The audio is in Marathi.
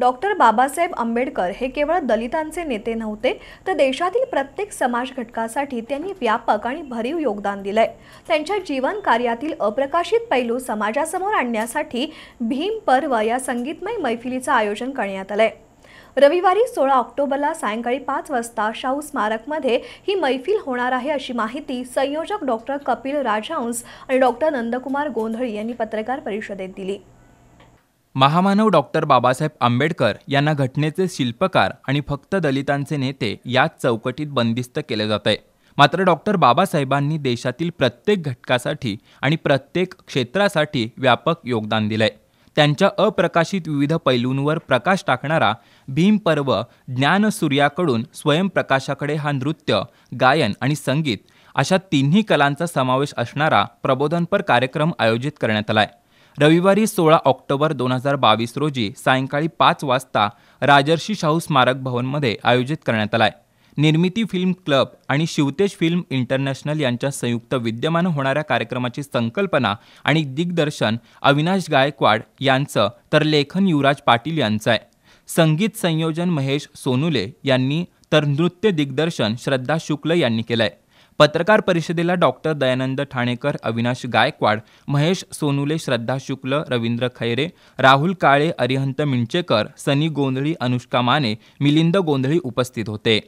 डॉक्टर बाबासाहेब आंबेडकर हे केवळ दलितांचे नेते नव्हते तर देशातील प्रत्येक समाज घटकासाठी त्यांनी व्यापक आणि भरीव योगदान दिलंय त्यांच्या जीवन कार्यातील अप्रकाशित पैलू समाजासमोर आणण्यासाठी भीम पर्व या संगीतमय मैफिलीचं आयोजन करण्यात आलंय रविवारी सोळा ऑक्टोबरला सायंकाळी पाच वाजता शाहू स्मारकमध्ये ही मैफिल होणार आहे अशी माहिती संयोजक डॉक्टर कपिल राजहंस आणि डॉक्टर नंदकुमार गोंधळी यांनी पत्रकार परिषदेत दिली महामानव डॉक्टर बाबासाहेब आंबेडकर यांना घटनेचे शिल्पकार आणि फक्त दलितांचे नेते याच चौकटीत बंदिस्त केले जात आहे मात्र डॉक्टर बाबासाहेबांनी देशातील प्रत्येक घटकासाठी आणि प्रत्येक क्षेत्रासाठी व्यापक योगदान दिलंय त्यांच्या अप्रकाशित विविध पैलूंवर प्रकाश टाकणारा भीम पर्व ज्ञानसूर्याकडून स्वयंप्रकाशाकडे हा नृत्य गायन आणि संगीत अशा तिन्ही कलांचा समावेश असणारा प्रबोधनपर कार्यक्रम आयोजित करण्यात आला आहे रविवारी सोळा ऑक्टोबर दोन हजार बावीस रोजी सायंकाळी पाच वाजता राजर्षी शाहू स्मारक भवनमध्ये आयोजित करण्यात आलाय निर्मिती फिल्म क्लब आणि शिवतेज फिल्म इंटरनॅशनल यांच्या संयुक्त विद्यमान होणाऱ्या कार्यक्रमाची संकल्पना आणि दिग्दर्शन अविनाश गायकवाड यांचं तर लेखन युवराज पाटील यांचं आहे संगीत संयोजन महेश सोनुले यांनी तर नृत्य दिग्दर्शन श्रद्धा शुक्ल यांनी केलं आहे पत्रकार परिषदेला डॉक्टर दयानंद ठाणेकर अविनाश गायकवाड महेश सोनुले श्रद्धा शुक्ल रवींद्र खैरे राहुल काळे अरिहंत मिंचेकर सनी गोंधळी अनुष्का माने मिलिंद गोंधळी उपस्थित होते